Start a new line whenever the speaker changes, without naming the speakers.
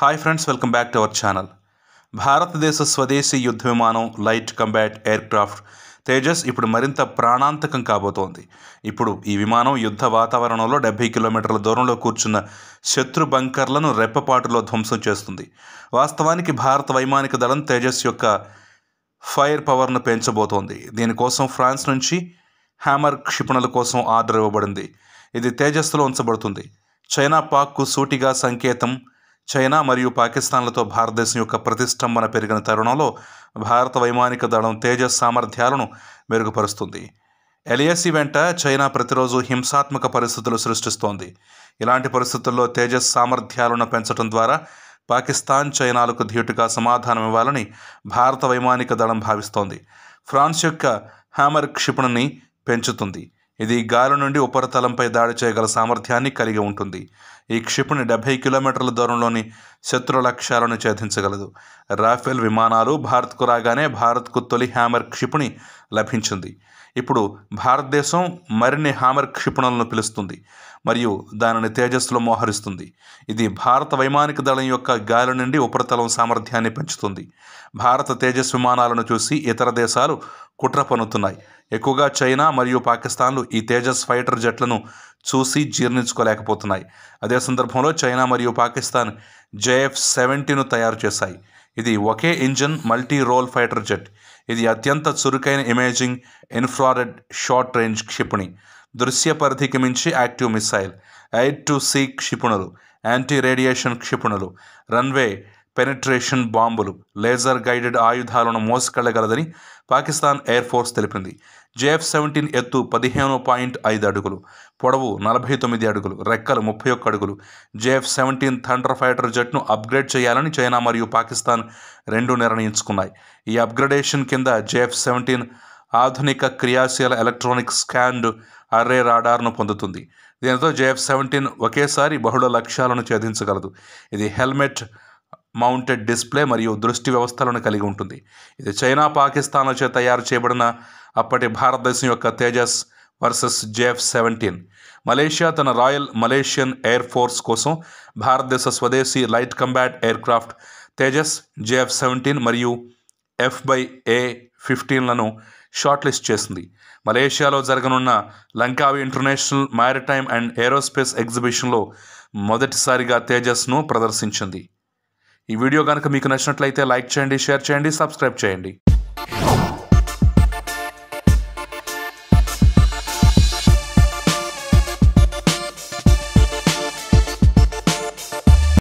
hi friends welcome back to our channel భారతదేశ స్వదేశీ యుద్ధ విమానం లైట్ కంబాట్ ఎయిర్క్రాఫ్ట్ తేజస్ ఇప్పుడు మరింత ప్రాణాంతకం కాబోతోంది ఇప్పుడు ఈ విమానం యుద్ధ వాతావరణంలో డెబ్బై కిలోమీటర్ల దూరంలో కూర్చున్న శత్రు బంకర్లను రెప్పపాటులో ధ్వంసం చేస్తుంది వాస్తవానికి భారత వైమానిక దళం తేజస్ యొక్క ఫైర్ పవర్ను పెంచబోతోంది దీనికోసం ఫ్రాన్స్ నుంచి హ్యామర్ క్షిపణుల కోసం ఆర్డర్ ఇవ్వబడింది ఇది తేజస్సులో ఉంచబడుతుంది చైనా పాక్కు సూటిగా సంకేతం చైనా మరియు పాకిస్తాన్లతో భారతదేశం యొక్క ప్రతిష్టంభన పెరిగిన తరుణంలో భారత వైమానిక దళం తేజస్ సామర్థ్యాలను మెరుగుపరుస్తుంది ఎల్ఏసి వెంట చైనా ప్రతిరోజు హింసాత్మక పరిస్థితులు సృష్టిస్తోంది ఇలాంటి పరిస్థితుల్లో తేజస్ సామర్థ్యాలను పెంచడం ద్వారా పాకిస్తాన్ చైనాలకు ధీటుగా సమాధానం ఇవ్వాలని భారత వైమానిక దళం భావిస్తోంది ఫ్రాన్స్ యొక్క హ్యామర్ క్షిపణిని పెంచుతుంది ఇది గాలి నుండి ఉపరితలంపై దాడి చేయగల సామర్థ్యాన్ని కలిగి ఉంటుంది ఈ క్షిపణి డెబ్బై కిలోమీటర్ల దూరంలోని శత్రు లక్ష్యాలను ఛేదించగలదు రాఫెల్ విమానాలు భారత్కు రాగానే భారత్కు తొలి హ్యామర్ క్షిపణి లభించింది ఇప్పుడు భారతదేశం మరిన్ని హ్యామర్ క్షిపణులను పిలుస్తుంది మరియు దానిని తేజస్సులో మోహరిస్తుంది ఇది భారత వైమానిక దళం యొక్క గాలి నుండి ఉపరితలం సామర్థ్యాన్ని పెంచుతుంది భారత తేజస్ విమానాలను చూసి ఇతర దేశాలు కుట్ర పనుతున్నాయి ఎక్కువగా చైనా మరియు పాకిస్తాన్లు ఈ తేజస్ ఫైటర్ జెట్లను చూసి జీర్ణించుకోలేకపోతున్నాయి అదే సందర్భంలో చైనా మరియు పాకిస్తాన్ జేఎఫ్ సెవెంటీను తయారు చేశాయి ఇది ఒకే engine multi role fighter jet ఇది అత్యంత చురుకైన ఇమేజింగ్ ఇన్ఫ్రారెడ్ షార్ట్ రేంజ్ క్షిపణి దృశ్య పరిధికి మించి active missile eight two C క్షిపణులు యాంటీ రేడియేషన్ క్షిపణులు రన్వే పెనిట్రేషన్ బాంబులు లేజర్ గైడెడ్ ఆయుధాలను మోసుకెళ్లగలదని పాకిస్తాన్ ఎయిర్ ఫోర్స్ తెలిపింది జేఎఫ్ సెవెంటీన్ ఎత్తు పదిహేను పాయింట్ ఐదు అడుగులు పొడవు నలభై తొమ్మిది అడుగులు రెక్కలు ముప్పై ఒక్క అడుగులు జేఎఫ్ సెవెంటీన్ థండర్ ఫైటర్ జెట్ను అప్గ్రేడ్ చేయాలని చైనా మరియు పాకిస్తాన్ రెండు నిర్ణయించుకున్నాయి ఈ అప్గ్రేడేషన్ కింద జేఎఫ్ సెవెంటీన్ ఆధునిక క్రియాశీల ఎలక్ట్రానిక్ స్కాండ్ అర్రే రాడార్ను పొందుతుంది దీనితో జేఎఫ్ సెవెంటీన్ ఒకేసారి బహుళ లక్ష్యాలను ఛేదించగలదు ఇది హెల్మెట్ మౌంటెడ్ డిస్ప్లే మరియు దృష్టి వ్యవస్థలను కలిగి ఉంటుంది ఇది చైనా చేత తయారు చేయబడిన అప్పటి భారతదేశం యొక్క Tejas versus JF seventeen Malaysia తన రాయల్ మలేషియన్ ఎయిర్ ఫోర్స్ కోసం భారతదేశ స్వదేశీ light combat aircraft Tejas JF seventeen మరియు ఎఫ్ బై ఏ ఫిఫ్టీన్లను షార్ట్ లిస్ట్ చేసింది మలేషియాలో జరగనున్న Langkawi international maritime and aerospace ఎగ్జిబిషన్లో మొదటిసారిగా తేజస్ను ప్రదర్శించింది ఈ వీడియో కనుక మీకు నచ్చినట్లయితే లైక్ చేయండి షేర్ చేయండి సబ్స్క్రైబ్ చేయండి